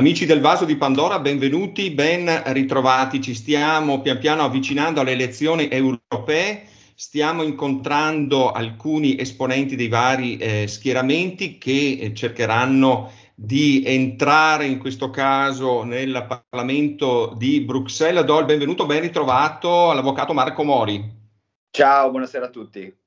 Amici del vaso di Pandora, benvenuti, ben ritrovati. Ci stiamo pian piano avvicinando alle elezioni europee, stiamo incontrando alcuni esponenti dei vari eh, schieramenti che eh, cercheranno di entrare in questo caso nel Parlamento di Bruxelles. Do il benvenuto, ben ritrovato all'avvocato Marco Mori. Ciao, buonasera a tutti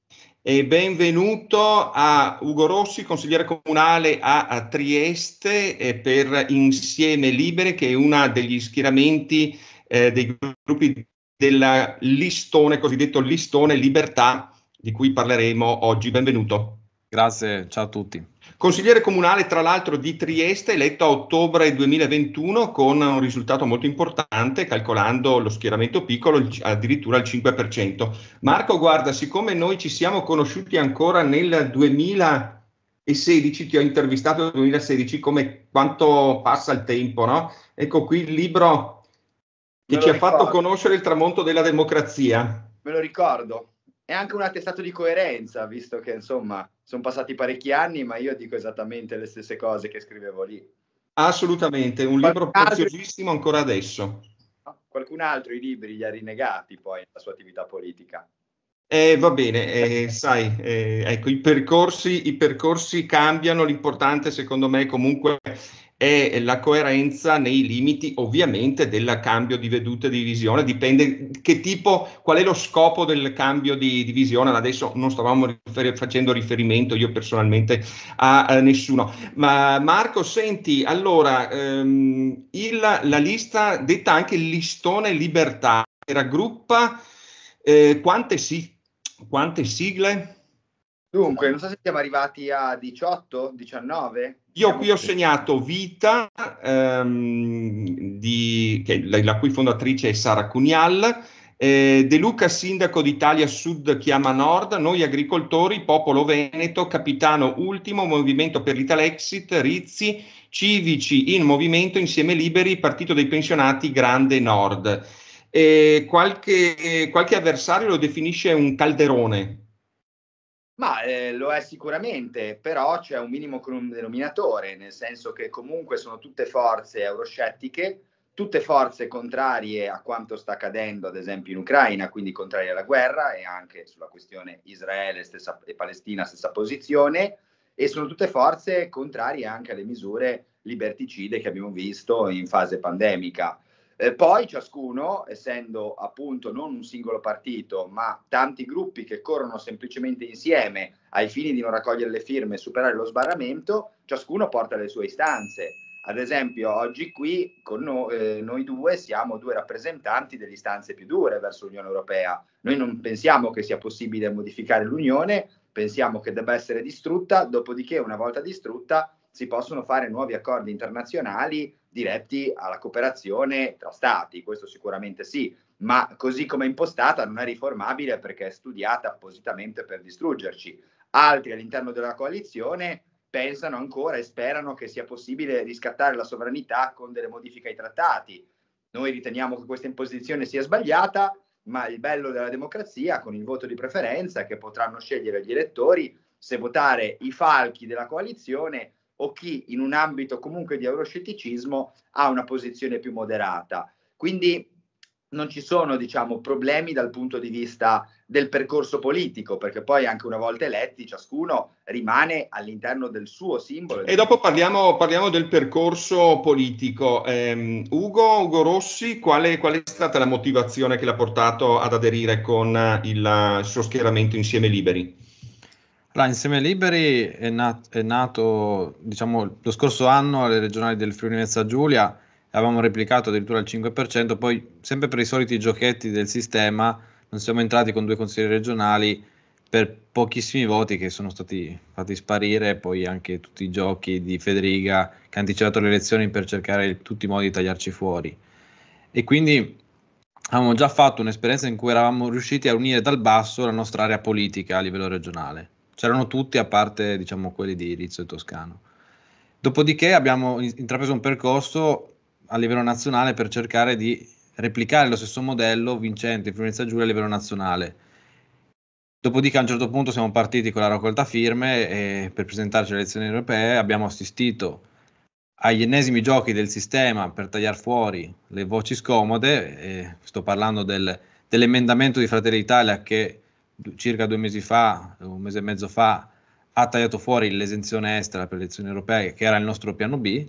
e benvenuto a Ugo Rossi, consigliere comunale a, a Trieste eh, per Insieme Libere, che è uno degli schieramenti eh, dei gruppi del listone, cosiddetto listone Libertà, di cui parleremo oggi. Benvenuto. Grazie, ciao a tutti. Consigliere comunale, tra l'altro, di Trieste, eletto a ottobre 2021 con un risultato molto importante, calcolando lo schieramento piccolo addirittura al 5%. Marco, guarda, siccome noi ci siamo conosciuti ancora nel 2016, ti ho intervistato nel 2016, come quanto passa il tempo, no? Ecco qui il libro che ci ricordo. ha fatto conoscere il tramonto della democrazia. Me lo ricordo, è anche un attestato di coerenza, visto che insomma sono passati parecchi anni, ma io dico esattamente le stesse cose che scrivevo lì. Assolutamente, un libro altro... preziosissimo ancora adesso. Qualcun altro i libri li ha rinnegati poi nella sua attività politica. Eh, va bene, eh, sai, eh, ecco, i percorsi, i percorsi, cambiano, l'importante secondo me comunque è la coerenza nei limiti ovviamente del cambio di vedute di visione, dipende che tipo, qual è lo scopo del cambio di, di visione, adesso non stavamo rifer- facendo riferimento io personalmente a, a, nessuno, ma Marco senti, allora ehm, il, la lista detta anche il listone libertà, raggruppa eh, quante, si- quante sigle? Dunque, non so se siamo arrivati a 18, 19. Io qui ho segnato Vita, ehm, di, che, la, la, cui fondatrice è Sara Cunial. Eh, De Luca, sindaco d'Italia Sud, chiama Nord, noi agricoltori, popolo veneto, capitano ultimo, movimento per l'Italia Exit, Rizzi, civici in movimento, insieme liberi, partito dei pensionati, grande Nord. Eh, qualche, qualche avversario lo definisce un calderone, ma eh, lo è sicuramente, però c'è un minimo con un denominatore, nel senso che comunque sono tutte forze euroscettiche, tutte forze contrarie a quanto sta accadendo, ad esempio in Ucraina, quindi contrarie alla guerra e anche sulla questione Israele stessa, e Palestina stessa posizione, e sono tutte forze contrarie anche alle misure liberticide che abbiamo visto in fase pandemica. Eh, poi ciascuno, essendo appunto non un singolo partito, ma tanti gruppi che corrono semplicemente insieme ai fini di non raccogliere le firme e superare lo sbarramento, ciascuno porta le sue istanze. Ad esempio, oggi qui con no, eh, noi due siamo due rappresentanti delle istanze più dure verso l'Unione Europea. Noi non pensiamo che sia possibile modificare l'Unione, pensiamo che debba essere distrutta, dopodiché una volta distrutta si possono fare nuovi accordi internazionali diretti alla cooperazione tra stati, questo sicuramente sì, ma così come è impostata non è riformabile perché è studiata appositamente per distruggerci. Altri all'interno della coalizione pensano ancora e sperano che sia possibile riscattare la sovranità con delle modifiche ai trattati. Noi riteniamo che questa imposizione sia sbagliata, ma il bello della democrazia con il voto di preferenza è che potranno scegliere gli elettori se votare i falchi della coalizione o chi in un ambito comunque di euroscetticismo ha una posizione più moderata. Quindi non ci sono diciamo, problemi dal punto di vista del percorso politico, perché poi anche una volta eletti ciascuno rimane all'interno del suo simbolo. E dopo parliamo, parliamo del percorso politico. Eh, Ugo, Ugo, Rossi, quale, qual è stata la motivazione che l'ha portato ad aderire con il, il suo schieramento Insieme Liberi? Allora, Insieme Liberi è, nat- è nato diciamo, lo scorso anno alle regionali del Friuli Venezia Giulia, avevamo replicato addirittura il 5%, poi sempre per i soliti giochetti del sistema non siamo entrati con due consiglieri regionali per pochissimi voti che sono stati fatti sparire, poi anche tutti i giochi di Federica che ha anticipato le elezioni per cercare in tutti i modi di tagliarci fuori. E quindi avevamo già fatto un'esperienza in cui eravamo riusciti a unire dal basso la nostra area politica a livello regionale c'erano tutti a parte diciamo quelli di Rizzo e Toscano. Dopodiché abbiamo intrapreso un percorso a livello nazionale per cercare di replicare lo stesso modello vincente influenza Giulia a livello nazionale. Dopodiché a un certo punto siamo partiti con la raccolta firme e per presentarci alle elezioni europee abbiamo assistito agli ennesimi giochi del sistema per tagliare fuori le voci scomode, sto parlando del, dell'emendamento di Fratelli Italia che circa due mesi fa, un mese e mezzo fa, ha tagliato fuori l'esenzione estera per le elezioni europee, che era il nostro piano B,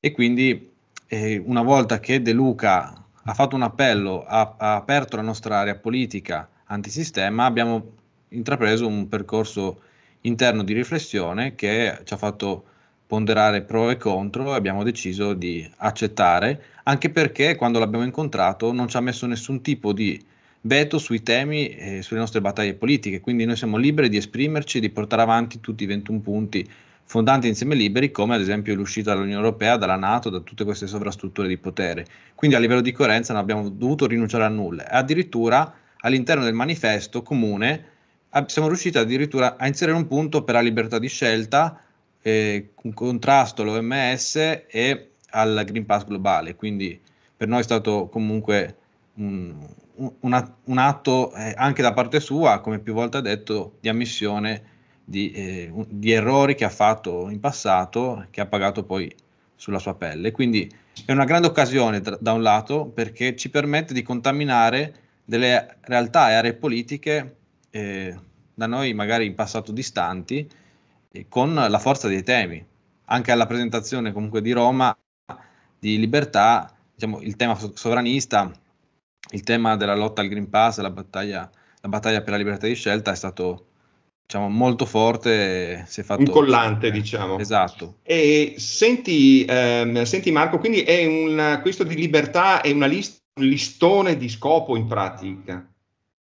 e quindi eh, una volta che De Luca ha fatto un appello, ha, ha aperto la nostra area politica antisistema, abbiamo intrapreso un percorso interno di riflessione che ci ha fatto ponderare pro e contro e abbiamo deciso di accettare, anche perché quando l'abbiamo incontrato non ci ha messo nessun tipo di veto sui temi e eh, sulle nostre battaglie politiche, quindi noi siamo liberi di esprimerci, e di portare avanti tutti i 21 punti fondanti insieme liberi, come ad esempio l'uscita dall'Unione Europea, dalla Nato, da tutte queste sovrastrutture di potere. Quindi a livello di coerenza non abbiamo dovuto rinunciare a nulla. addirittura all'interno del manifesto comune siamo riusciti addirittura a inserire un punto per la libertà di scelta, eh, un contrasto all'OMS e al Green Pass globale. Quindi per noi è stato comunque un, una, un atto eh, anche da parte sua, come più volte ha detto, di ammissione di, eh, di, errori che ha fatto in passato, che ha pagato poi sulla sua pelle. Quindi è una grande occasione tra, da un lato perché ci permette di contaminare delle realtà e aree politiche eh, da noi magari in passato distanti con la forza dei temi. Anche alla presentazione comunque di Roma di libertà, diciamo, il tema sovranista il tema della lotta al Green Pass, la battaglia, la battaglia per la libertà di scelta è stato diciamo, molto forte, si è fatto... Un collante, eh, diciamo. Esatto. E senti, ehm, senti Marco, quindi è un, questo di libertà è una list, un listone di scopo in pratica?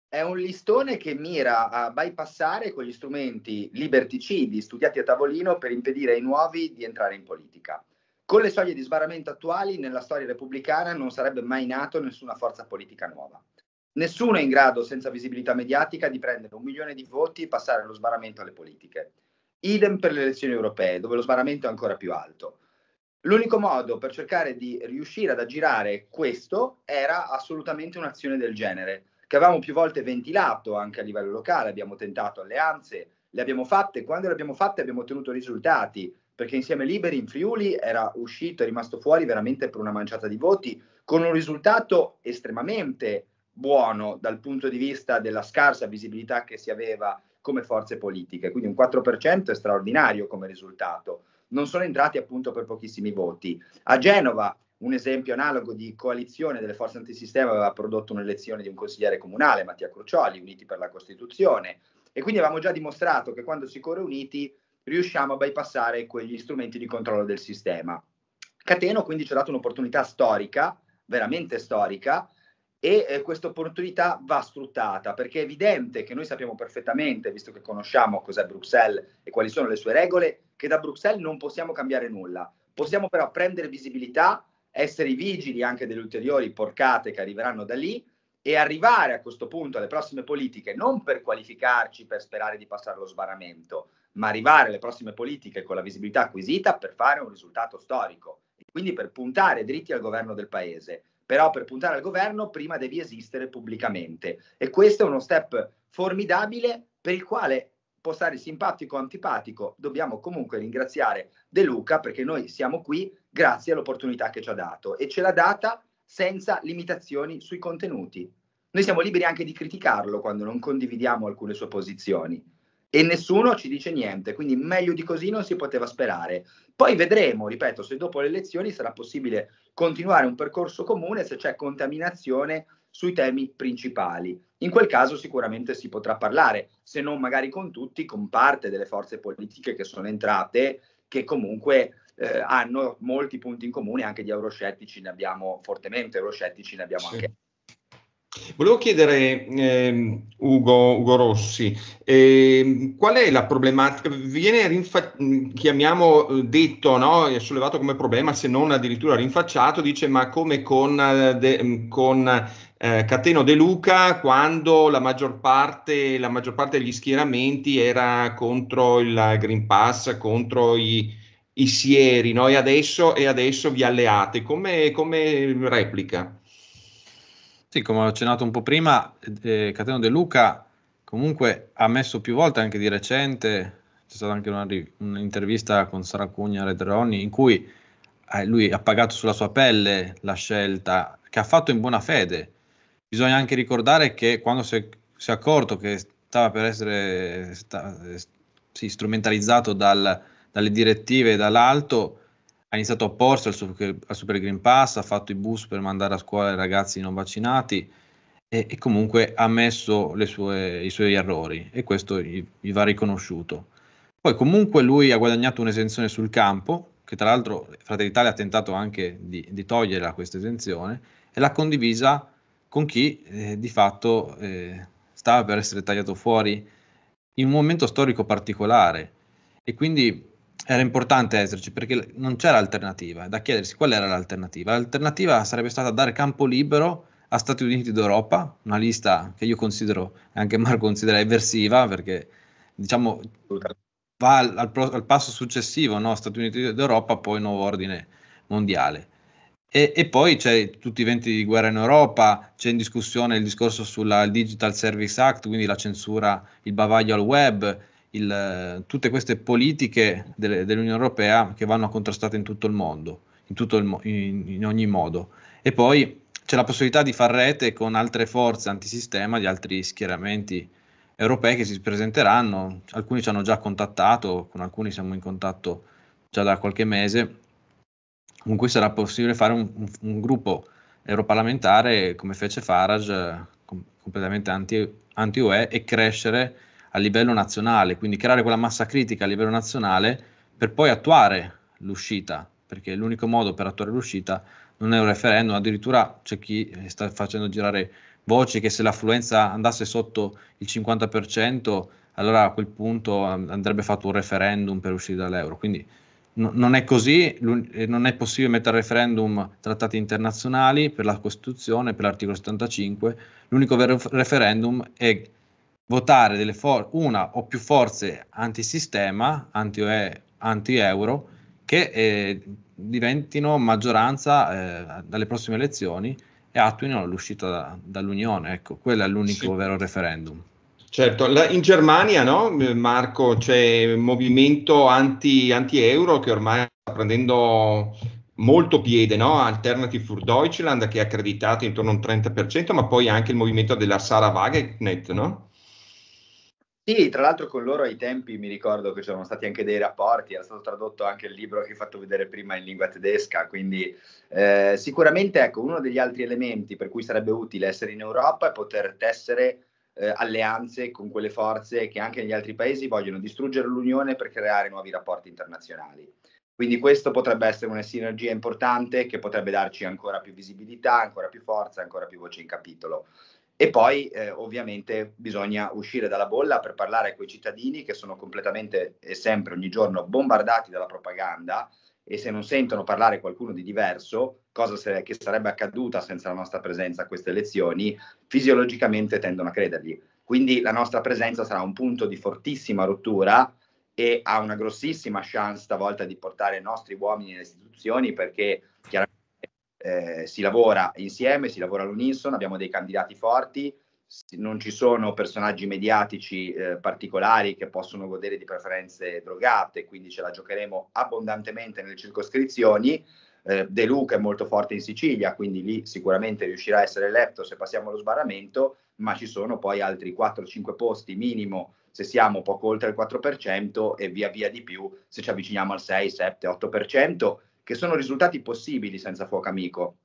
È un listone che mira a bypassare quegli strumenti liberticidi studiati a tavolino per impedire ai nuovi di entrare in politica. Con le soglie di sbarramento attuali nella storia repubblicana non sarebbe mai nato nessuna forza politica nuova. Nessuno è in grado, senza visibilità mediatica, di prendere un milione di voti e passare lo sbarramento alle politiche. Idem per le elezioni europee, dove lo sbarramento è ancora più alto. L'unico modo per cercare di riuscire ad aggirare questo era assolutamente un'azione del genere, che avevamo più volte ventilato anche a livello locale, abbiamo tentato alleanze, le abbiamo fatte, quando le abbiamo fatte abbiamo ottenuto risultati, perché insieme Liberi in Friuli era uscito, è rimasto fuori veramente per una manciata di voti, con un risultato estremamente buono dal punto di vista della scarsa visibilità che si aveva come forze politiche, quindi un 4% è straordinario come risultato. Non sono entrati appunto per pochissimi voti. A Genova un esempio analogo di coalizione delle forze antisistema aveva prodotto un'elezione di un consigliere comunale, Mattia Crucioli, Uniti per la Costituzione, e quindi avevamo già dimostrato che quando si corre uniti riusciamo a bypassare quegli strumenti di controllo del sistema. Cateno quindi ci ha dato un'opportunità storica, veramente storica, e eh, questa opportunità va sfruttata perché è evidente che noi sappiamo perfettamente, visto che conosciamo cos'è Bruxelles e quali sono le sue regole, che da Bruxelles non possiamo cambiare nulla. Possiamo però prendere visibilità, essere vigili anche delle ulteriori porcate che arriveranno da lì e arrivare a questo punto alle prossime politiche non per qualificarci, per sperare di passare lo sbaramento, ma arrivare alle prossime politiche con la visibilità acquisita per fare un risultato storico e quindi per puntare dritti al governo del paese. Però per puntare al governo prima devi esistere pubblicamente e questo è uno step formidabile per il quale può stare simpatico o antipatico, dobbiamo comunque ringraziare De Luca perché noi siamo qui grazie all'opportunità che ci ha dato e ce l'ha data senza limitazioni sui contenuti. Noi siamo liberi anche di criticarlo quando non condividiamo alcune sue posizioni, e nessuno ci dice niente, quindi meglio di così non si poteva sperare. Poi vedremo, ripeto, se dopo le elezioni sarà possibile continuare un percorso comune se c'è contaminazione sui temi principali. In quel caso sicuramente si potrà parlare, se non magari con tutti, con parte delle forze politiche che sono entrate, che comunque eh, hanno molti punti in comune, anche di euroscettici ne abbiamo fortemente, euroscettici ne abbiamo sì. anche Volevo chiedere, eh, Ugo, Ugo, Rossi, eh, qual è la problematica? Viene rinfa- chiamiamo eh, detto, no? è sollevato come problema, se non addirittura rinfacciato, dice ma come con, eh, de- mm, con eh, Cateno De Luca quando la maggior, parte, la maggior, parte, degli schieramenti era contro il Green Pass, contro i, i sieri, no? e, adesso, e, adesso, vi alleate. come, come replica? Sì, come ho accennato un po' prima, eh, eh Cateno De Luca comunque ha messo più volte anche di recente, c'è stata anche una, un'intervista con Sara Cugna Red Redroni in cui eh, lui ha pagato sulla sua pelle la scelta che ha fatto in buona fede. Bisogna anche ricordare che quando si è, si è accorto che stava per essere sta, eh, sì, strumentalizzato dal, dalle direttive dall'alto, ha iniziato a opporsi al super, al super, Green Pass, ha fatto i bus per mandare a scuola i ragazzi non vaccinati e, e comunque ha ammesso i suoi errori e questo gli, gli va riconosciuto. Poi comunque lui ha guadagnato un'esenzione sul campo, che tra l'altro Fratelli Italia ha tentato anche di, di toglierla questa esenzione, e l'ha condivisa con chi eh, di fatto eh, stava per essere tagliato fuori in un momento storico particolare. E quindi era importante esserci perché non c'era alternativa. È eh, da chiedersi qual era l'alternativa. L'alternativa sarebbe stata dare campo libero a Stati Uniti d'Europa, una lista che io considero, anche Marco considera eversiva, perché diciamo va al, al, al passo successivo, no? Stati Uniti d'Europa, poi nuovo ordine mondiale. E, e, poi c'è tutti i venti di guerra in Europa, c'è in discussione il discorso sulla Digital Service Act, quindi la censura, il bavaglio al web, il, tutte queste politiche delle, dell'Unione Europea che vanno contrastate in tutto il mondo, in, tutto il, in, in ogni modo. E poi c'è la possibilità di far rete con altre forze antisistema di altri schieramenti europei che si presenteranno. Alcuni ci hanno già contattato, con alcuni siamo in contatto già da qualche mese. Con cui sarà possibile fare un, un, un gruppo europarlamentare come fece Farage, com- completamente anti, anti-UE, e crescere a livello nazionale, quindi creare quella massa critica a livello nazionale per poi attuare l'uscita, perché l'unico modo per attuare l'uscita non è un referendum, addirittura c'è chi eh, sta facendo girare voci che se l'affluenza andasse sotto il 50%, allora a quel punto ehm, andrebbe fatto un referendum per uscire dall'euro. Quindi no, non è così, eh, non è possibile mettere a referendum trattati internazionali per la Costituzione, per l'articolo 75, l'unico vero referendum è votare for- una o più forze antisistema, anti-UE, eh, anti-euro, che eh, diventino maggioranza eh, dalle prossime elezioni e attuino l'uscita da, dall'Unione. Ecco, quello è l'unico sì. vero referendum. Certo, La, in Germania, no, Marco, c'è un movimento anti, euro che ormai sta prendendo molto piede, no? Alternative für Deutschland che è accreditato intorno a un 30%, ma poi anche il movimento della Sarah Wagenknecht, no? Sì, tra l'altro con loro ai tempi mi ricordo che c'erano stati anche dei rapporti, era stato tradotto anche il libro che hai fatto vedere prima in lingua tedesca, quindi eh, sicuramente ecco, uno degli altri elementi per cui sarebbe utile essere in Europa è poter tessere eh, alleanze con quelle forze che anche negli altri paesi vogliono distruggere l'Unione per creare nuovi rapporti internazionali. Quindi questo potrebbe essere una sinergia importante che potrebbe darci ancora più visibilità, ancora più forza, ancora più voce in capitolo. E poi eh, ovviamente bisogna uscire dalla bolla per parlare con i cittadini che sono completamente e sempre ogni giorno bombardati dalla propaganda e se non sentono parlare qualcuno di diverso, cosa che sarebbe accaduta senza la nostra presenza a queste elezioni, fisiologicamente tendono a credergli. Quindi la nostra presenza sarà un punto di fortissima rottura e ha una grossissima chance stavolta di portare i nostri uomini nelle istituzioni perché chiaramente eh, si lavora insieme, si lavora all'unisono, abbiamo dei candidati forti, non ci sono personaggi mediatici eh, particolari che possono godere di preferenze drogate, quindi ce la giocheremo abbondantemente nelle circoscrizioni. Eh, De Luca è molto forte in Sicilia, quindi lì sicuramente riuscirà a essere eletto se passiamo lo sbarramento, ma ci sono poi altri 4-5 posti minimo se siamo poco oltre il 4% e via via di più se ci avviciniamo al 6, 7, 8% che sono risultati possibili senza fuoco amico.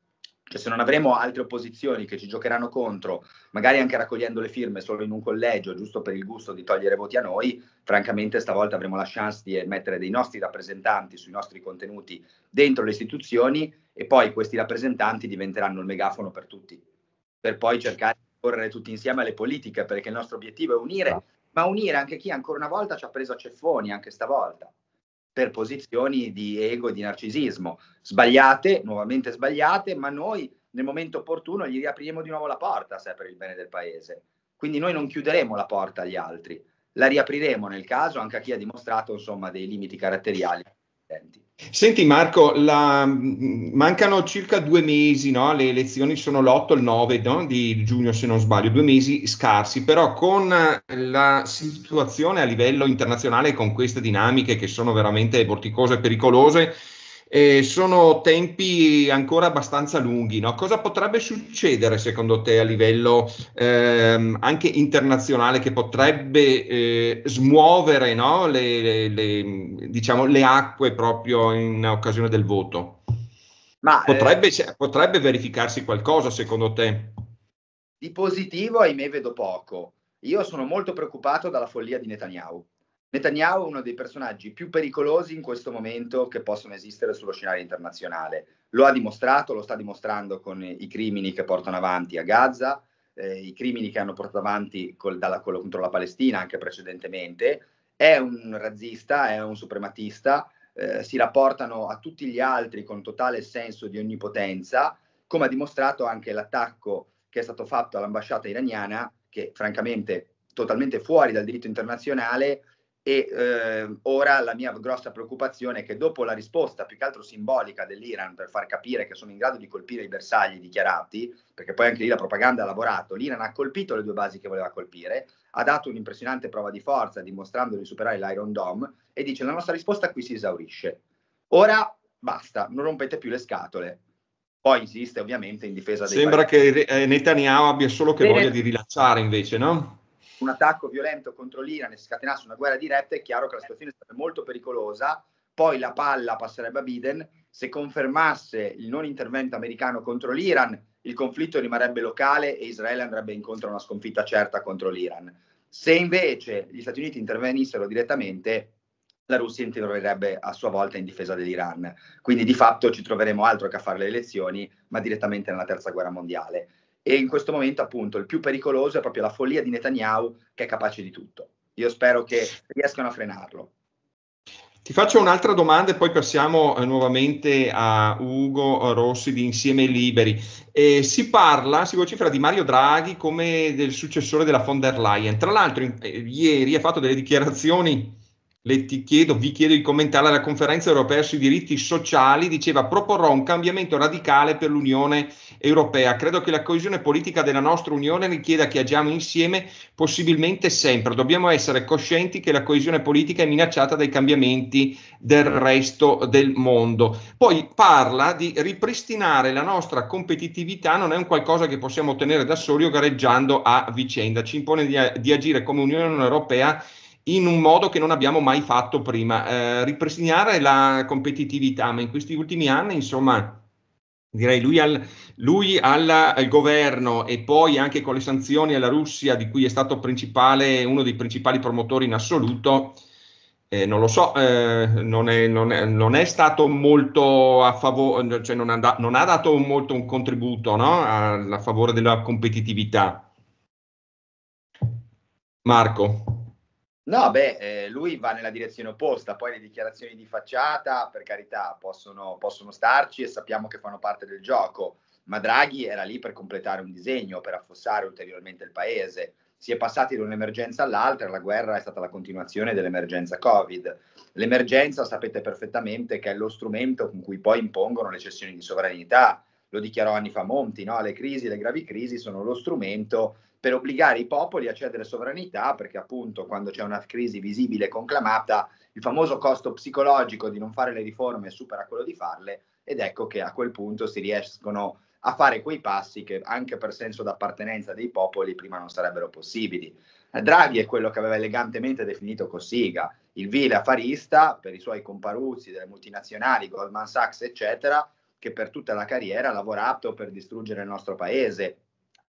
Cioè, se non avremo altre opposizioni che ci giocheranno contro, magari anche raccogliendo le firme solo in un collegio, giusto per il gusto di togliere voti a noi, francamente stavolta avremo la chance di mettere dei nostri rappresentanti sui nostri contenuti dentro le istituzioni e poi questi rappresentanti diventeranno il megafono per tutti, per poi cercare di correre tutti insieme alle politiche, perché il nostro obiettivo è unire, esatto. ma unire anche chi ancora una volta ci ha preso a ceffoni, anche stavolta per posizioni di ego e di narcisismo. Sbagliate, nuovamente sbagliate, ma noi nel momento opportuno gli riapriremo di nuovo la porta, se è per il bene del paese. Quindi noi non chiuderemo la porta agli altri, la riapriremo nel caso anche a chi ha dimostrato insomma, dei limiti caratteriali divertenti. Senti Marco, la, mm, mancano circa due mesi, no? le elezioni sono l'8 e il 9 no? di giugno se non sbaglio, due mesi scarsi, però con la situazione a livello internazionale, con queste dinamiche che sono veramente vorticose e pericolose, eh, sono tempi ancora abbastanza lunghi. No? Cosa potrebbe succedere secondo te a livello ehm, anche internazionale che potrebbe eh, smuovere no? le, le, le, diciamo, le acque proprio in occasione del voto? Ma, eh, potrebbe, eh, potrebbe, verificarsi qualcosa secondo te? Di positivo, ahimè, vedo poco. Io sono molto preoccupato dalla follia di Netanyahu. Netanyahu è uno dei personaggi più pericolosi in questo momento che possono esistere sullo scenario internazionale. Lo ha dimostrato, lo sta dimostrando con i crimini che portano avanti a Gaza, eh, i crimini che hanno portato avanti col, dalla, contro la Palestina anche precedentemente. È un razzista, è un suprematista, eh, si rapportano a tutti gli altri con totale senso di onnipotenza, come ha dimostrato anche l'attacco che è stato fatto all'ambasciata iraniana, che francamente totalmente fuori dal diritto internazionale e eh, ora la mia grossa preoccupazione è che dopo la risposta più che altro simbolica dell'Iran per far capire che sono in grado di colpire i bersagli dichiarati, perché poi anche lì la propaganda ha lavorato, l'Iran ha colpito le due basi che voleva colpire, ha dato un'impressionante prova di forza dimostrando di superare l'Iron Dome e dice la nostra risposta qui si esaurisce. Ora basta, non rompete più le scatole. Poi insiste ovviamente in difesa del... Sembra paesi. che eh, Netanyahu abbia solo che Bene. voglia di rilanciare invece, no? un attacco violento contro l'Iran e si scatenasse una guerra diretta, è chiaro che la situazione sarebbe molto pericolosa. Poi la palla passerebbe a Biden. Se confermasse il non intervento americano contro l'Iran, il conflitto rimarrebbe locale e Israele andrebbe incontro a una sconfitta certa contro l'Iran. Se invece gli Stati Uniti intervenissero direttamente, la Russia interverrebbe a sua volta in difesa dell'Iran. Quindi di fatto ci troveremo altro che a fare le elezioni, ma direttamente nella terza guerra mondiale. E in questo momento, appunto, il più pericoloso è proprio la follia di Netanyahu che è capace di tutto. Io spero che riescano a frenarlo. Ti faccio un'altra domanda e poi passiamo eh, nuovamente a Ugo Rossi di Insieme Liberi. Eh, si parla, si vocifera di Mario Draghi come del successore della von der Leyen. Tra l'altro, in, eh, ieri ha fatto delle dichiarazioni le ti chiedo, vi chiedo di commentare la conferenza europea sui diritti sociali, diceva proporrò un cambiamento radicale per l'Unione europea. Credo che la coesione politica della nostra Unione richieda che agiamo insieme, possibilmente sempre. Dobbiamo essere coscienti che la coesione politica è minacciata dai cambiamenti del resto del mondo. Poi parla di ripristinare la nostra competitività, non è un qualcosa che possiamo ottenere da soli o gareggiando a vicenda, ci impone di, di agire come Unione Europea in un modo che non abbiamo mai fatto prima. Eh, ripristinare la competitività, ma in questi ultimi anni, insomma, direi lui, al, lui alla, al, governo e poi anche con le sanzioni alla Russia, di cui è stato uno dei principali promotori in assoluto. Eh, non lo so, eh, non, è, non, è, non, è, stato molto a favore, cioè non, da, non ha, dato molto un contributo no? a, a favore della competitività. Marco. No, beh, eh, lui va nella direzione opposta, poi le dichiarazioni di facciata, per carità, possono, possono, starci e sappiamo che fanno parte del gioco, ma Draghi era lì per completare un disegno, per affossare ulteriormente il paese. Si è passati da un'emergenza all'altra, la guerra è stata la continuazione dell'emergenza Covid. L'emergenza sapete perfettamente che è lo strumento con cui poi impongono le cessioni di sovranità, lo dichiarò anni fa Monti, no? le crisi, le gravi crisi sono lo strumento per obbligare i popoli a cedere sovranità, perché appunto quando c'è una crisi visibile e conclamata, il famoso costo psicologico di non fare le riforme supera quello di farle ed ecco che a quel punto si riescono a fare quei passi che anche per senso d'appartenenza dei popoli prima non sarebbero possibili. Eh, Draghi è quello che aveva elegantemente definito Cossiga, il vile affarista per i suoi comparuzzi delle multinazionali, Goldman Sachs, eccetera, che per tutta la carriera ha lavorato per distruggere il nostro paese.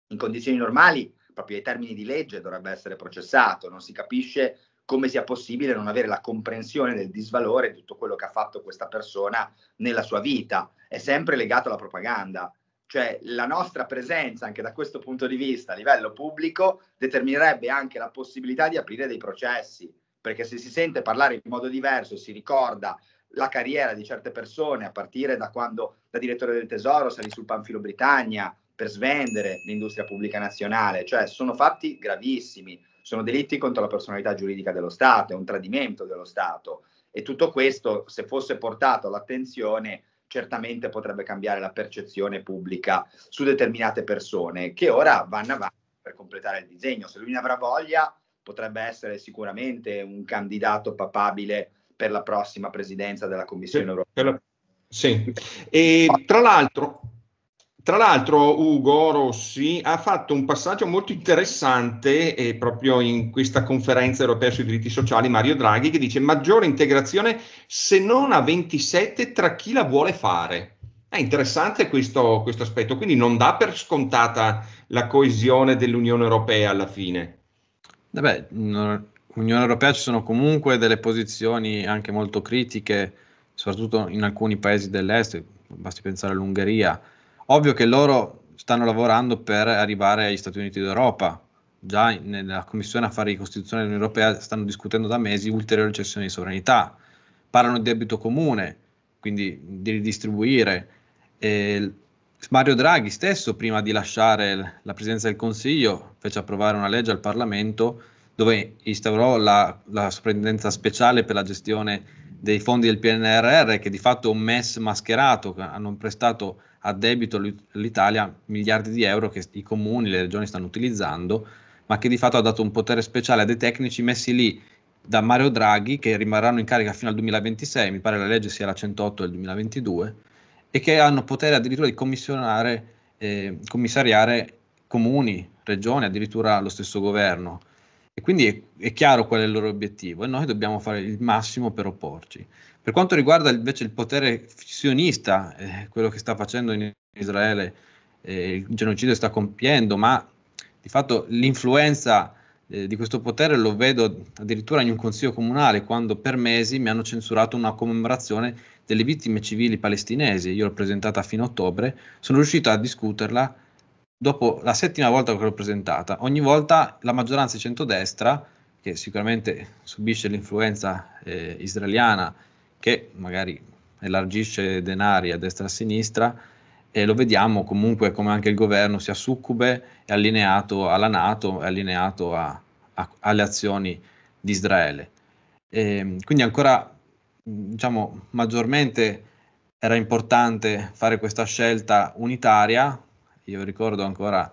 In condizioni normali proprio ai termini di legge dovrebbe essere processato, non si capisce come sia possibile non avere la comprensione del disvalore di tutto quello che ha fatto questa persona nella sua vita, è sempre legato alla propaganda. Cioè la nostra presenza anche da questo punto di vista a livello pubblico determinerebbe anche la possibilità di aprire dei processi, perché se si sente parlare in modo diverso e si ricorda la carriera di certe persone a partire da quando da direttore del tesoro salì sul Panfilo Britannia, per svendere l'industria pubblica nazionale, cioè sono fatti gravissimi, sono delitti contro la personalità giuridica dello Stato, è un tradimento dello Stato e tutto questo se fosse portato all'attenzione certamente potrebbe cambiare la percezione pubblica su determinate persone che ora vanno avanti per completare il disegno, se lui ne avrà voglia potrebbe essere sicuramente un candidato papabile per la prossima presidenza della Commissione sì, europea. La... Sì, e tra l'altro tra l'altro Ugo Rossi ha fatto un passaggio molto interessante eh, proprio in questa conferenza europea sui diritti sociali, Mario Draghi, che dice maggiore integrazione se non a 27 tra chi la vuole fare. È interessante questo, questo aspetto, quindi non dà per scontata la coesione dell'Unione Europea alla fine. Vabbè, nell'Unione Europea ci sono comunque delle posizioni anche molto critiche, soprattutto in alcuni paesi dell'est, basti pensare all'Ungheria Ovvio che loro stanno lavorando per arrivare agli Stati Uniti d'Europa, già nella Commissione Affari di Costituzione dell'Unione Europea stanno discutendo da mesi ulteriori cessioni di sovranità, parlano di debito comune, quindi di ridistribuire. Eh, Mario Draghi stesso, prima di lasciare la presidenza del Consiglio, fece approvare una legge al Parlamento dove instaurò la, la, soprintendenza speciale per la gestione dei fondi del PNRR che di fatto è un MES mascherato, hanno prestato a debito l'Italia miliardi di euro che i comuni, le regioni stanno utilizzando, ma che di fatto ha dato un potere speciale a dei tecnici messi lì da Mario Draghi che rimarranno in carica fino al 2026, mi pare la legge sia la 108 del 2022, e che hanno potere addirittura di commissionare, eh, commissariare comuni, regioni, addirittura lo stesso governo. E quindi è, è, chiaro qual è il loro obiettivo e noi dobbiamo fare il massimo per opporci. Per quanto riguarda invece il potere sionista, eh, quello che sta facendo in Israele, eh, il genocidio sta compiendo, ma di fatto l'influenza eh, di questo potere lo vedo addirittura in un consiglio comunale, quando per mesi mi hanno censurato una commemorazione delle vittime civili palestinesi, io l'ho presentata fino a ottobre, sono riuscito a discuterla dopo la settima volta che l'ho presentata, ogni volta la maggioranza centrodestra, che sicuramente subisce l'influenza eh, israeliana, che magari elargisce denari a destra e a sinistra, e lo vediamo comunque come anche il governo sia succube e allineato alla Nato, è allineato a, a, alle azioni di Israele. E, quindi ancora, diciamo, maggiormente era importante fare questa scelta unitaria io ricordo ancora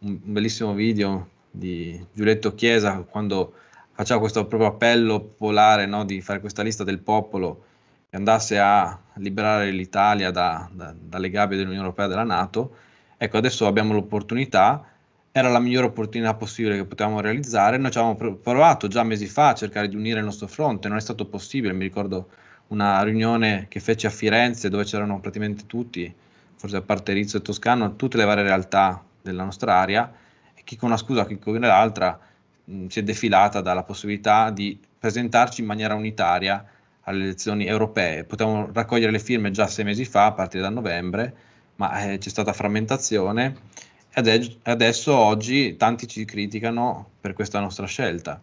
un bellissimo video di Giulietto Chiesa quando faceva questo proprio appello popolare no, di fare questa lista del popolo che andasse a liberare l'Italia da, da, dalle gabbie dell'Unione Europea e della Nato. Ecco, adesso abbiamo l'opportunità, era la migliore opportunità possibile che potevamo realizzare. Noi ci avevamo provato già mesi fa a cercare di unire il nostro fronte, non è stato possibile. Mi ricordo una riunione che fece a Firenze dove c'erano praticamente tutti forse a parte Rizzo e Toscano, tutte le varie realtà della nostra area e chi con una scusa, chi con l'altra mh, mm, si è defilata dalla possibilità di presentarci in maniera unitaria alle elezioni europee. Potevamo raccogliere le firme già sei mesi fa, a partire da novembre, ma eh, c'è stata frammentazione e adesso oggi tanti ci criticano per questa nostra scelta.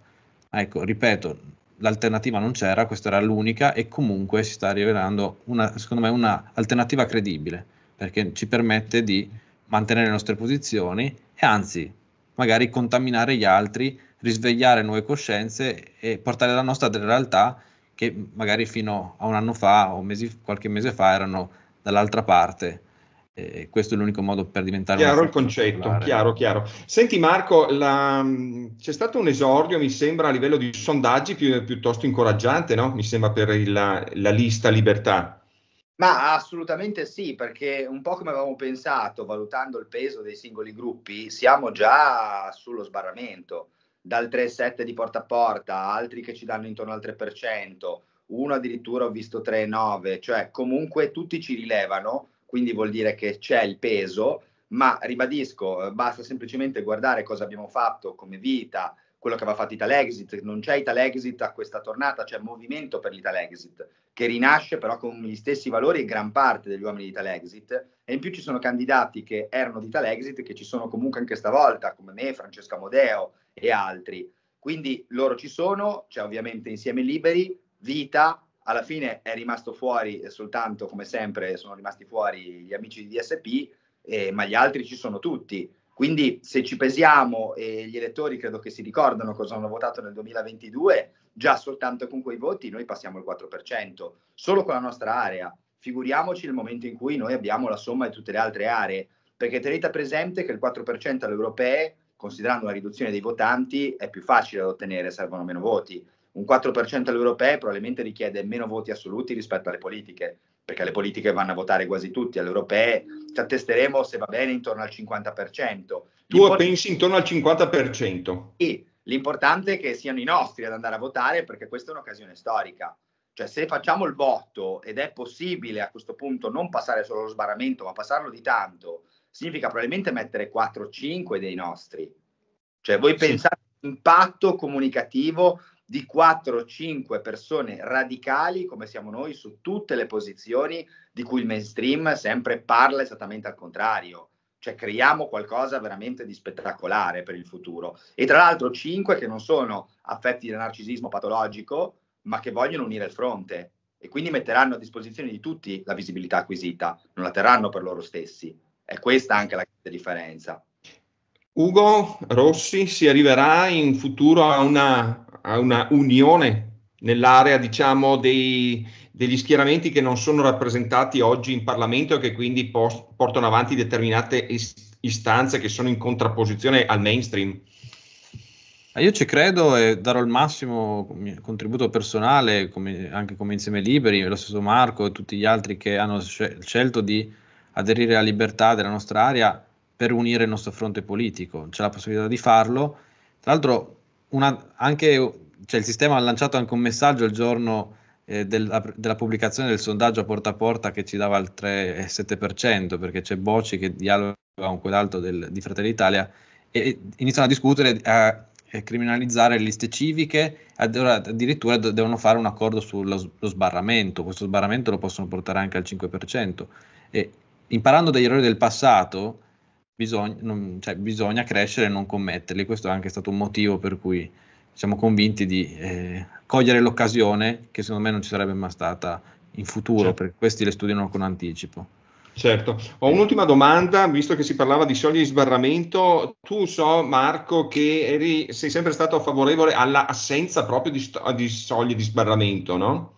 Ecco, ripeto, l'alternativa non c'era, questa era l'unica e comunque si sta rivelando, una, secondo me, un'alternativa credibile perché ci permette di mantenere le nostre posizioni e anzi magari contaminare gli altri, risvegliare nuove coscienze e portare la nostra delle realtà che magari fino a un anno fa o mesi, qualche mese fa erano dall'altra parte. E questo è l'unico modo per diventare chiaro il concetto, chiaro, chiaro. Senti Marco, la, c'è stato un esordio, mi sembra, a livello di sondaggi più, piuttosto incoraggiante, no? Mi sembra per il, la, la lista Libertà. Ma assolutamente sì, perché un po' come avevamo pensato, valutando il peso dei singoli gruppi, siamo già sullo sbarramento, dal 3,7 di porta a porta, altri che ci danno intorno al 3%, uno addirittura ho visto 3,9, cioè comunque tutti ci rilevano, quindi vuol dire che c'è il peso, ma ribadisco, eh, basta semplicemente guardare cosa abbiamo fatto come vita quello che aveva fatto Exit. non c'è Exit a questa tornata, c'è movimento per Exit che rinasce però con gli stessi valori e gran parte degli uomini di Exit. e in più ci sono candidati che erano di Exit che ci sono comunque anche stavolta come me, Francesca Modeo e altri. Quindi loro ci sono, c'è ovviamente Insieme Liberi, Vita, alla fine è rimasto fuori soltanto come sempre sono rimasti fuori gli amici di DSP, eh, ma gli altri ci sono tutti quindi se ci pesiamo e gli elettori credo che si ricordano cosa hanno votato nel 2022, già soltanto con quei voti noi passiamo il 4%, solo con la nostra area. Figuriamoci il momento in cui noi abbiamo la somma di tutte le altre aree, perché tenete presente che il 4% alle europee, considerando la riduzione dei votanti, è più facile da ottenere, servono meno voti. Un 4% alle europee probabilmente richiede meno voti assoluti rispetto alle politiche, perché alle politiche vanno a votare quasi tutti, alle europee ci attesteremo se va bene intorno al 50%. Tu pensi intorno al 50%? Sì, l'importante è che siano i nostri ad andare a votare perché questa è un'occasione storica. Cioè se facciamo il voto ed è possibile a questo punto non passare solo lo sbarramento ma passarlo di tanto, significa probabilmente mettere 4 5 dei nostri. Cioè voi sì. pensate all'impatto comunicativo di 4-5 persone radicali come siamo noi su tutte le posizioni di cui il mainstream sempre parla esattamente al contrario. Cioè creiamo qualcosa veramente di spettacolare per il futuro. E tra l'altro 5 che non sono affetti da narcisismo patologico, ma che vogliono unire il fronte e quindi metteranno a disposizione di tutti la visibilità acquisita, non la terranno per loro stessi. È questa anche la differenza. Ugo Rossi, si arriverà in futuro a una a una unione nell'area diciamo, dei, degli schieramenti che non sono rappresentati oggi in Parlamento e che quindi post, portano avanti determinate istanze che sono in contrapposizione al mainstream. Ah, io ci credo e darò il massimo contributo personale, come, anche come Insieme Liberi, lo stesso Marco e tutti gli altri che hanno scelto di aderire alla libertà della nostra area per unire il nostro fronte politico. C'è la possibilità di farlo. Tra l'altro una, anche, cioè il sistema ha lanciato anche un messaggio il giorno eh, del, della pubblicazione del sondaggio a porta a porta che ci dava il 3,7%, perché c'è Bocci che dialoga con quell'altro del, di Fratelli d'Italia e, e iniziano a discutere, a, criminalizzare le liste civiche, addirittura devono fare un accordo sullo sbarramento, questo sbarramento lo possono portare anche al 5%. E imparando dagli errori del passato, bisogna, non, cioè, bisogna crescere e non commetterli. Questo è anche stato un motivo per cui siamo convinti di eh, cogliere l'occasione che secondo me non ci sarebbe mai stata in futuro, certo. perché questi le studiano con anticipo. Certo, ho un'ultima domanda, visto che si parlava di soglie di sbarramento, tu so Marco che eri, sei sempre stato favorevole all'assenza proprio di, di soglie di sbarramento, no?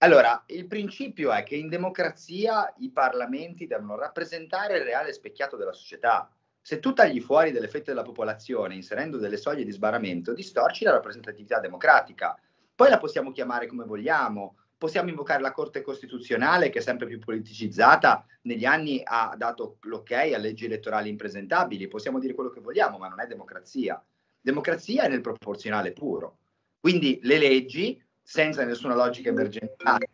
Allora, il principio è che in democrazia i parlamenti devono rappresentare il reale specchiato della società. Se tu tagli fuori delle fette della popolazione inserendo delle soglie di sbarramento, distorci la rappresentatività democratica. Poi la possiamo chiamare come vogliamo, possiamo invocare la Corte Costituzionale che è sempre più politicizzata, negli anni ha dato l'ok a leggi elettorali impresentabili, possiamo dire quello che vogliamo, ma non è democrazia. Democrazia è nel proporzionale puro. Quindi le leggi senza nessuna logica emergenziale,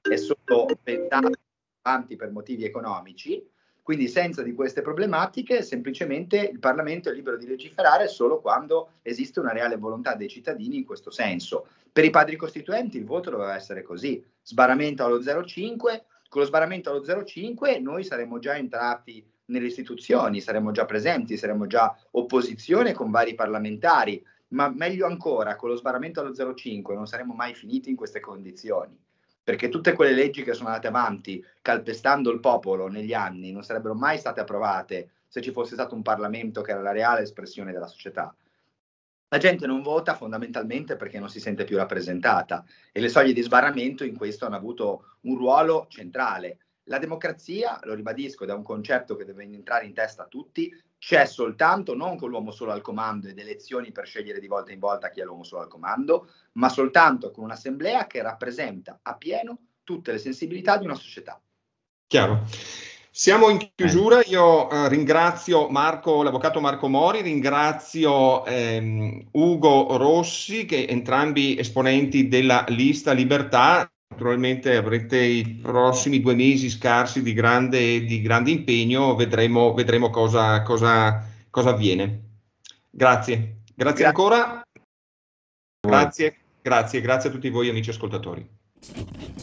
è solo pensato avanti per motivi economici. Quindi senza di queste problematiche semplicemente il Parlamento è libero di legiferare solo quando esiste una reale volontà dei cittadini in questo senso. Per i padri costituenti il voto doveva essere così, sbaramento allo 0,5, con lo sbaramento allo 0,5 noi saremmo già entrati nelle istituzioni, saremmo già presenti, saremmo già opposizione con vari parlamentari, ma meglio ancora, con lo sbarramento allo 0,5 non saremmo mai finiti in queste condizioni, perché tutte quelle leggi che sono andate avanti calpestando il popolo negli anni non sarebbero mai state approvate se ci fosse stato un Parlamento che era la reale espressione della società. La gente non vota fondamentalmente perché non si sente più rappresentata e le soglie di sbarramento in questo hanno avuto un ruolo centrale la democrazia, lo ribadisco, ed è un concetto che deve entrare in testa a tutti, c'è soltanto non con l'uomo solo al comando ed elezioni per scegliere di volta in volta chi è l'uomo solo al comando, ma soltanto con un'assemblea che rappresenta a pieno tutte le sensibilità di una società. Chiaro. Siamo in chiusura, eh. io eh, ringrazio Marco, l'avvocato Marco Mori, ringrazio ehm, Ugo Rossi, che entrambi esponenti della lista Libertà, Naturalmente avrete i prossimi due mesi scarsi di grande, di grande impegno, vedremo, vedremo cosa, cosa, cosa, avviene. Grazie, grazie, grazie. ancora. Grazie, grazie, grazie a tutti voi amici ascoltatori.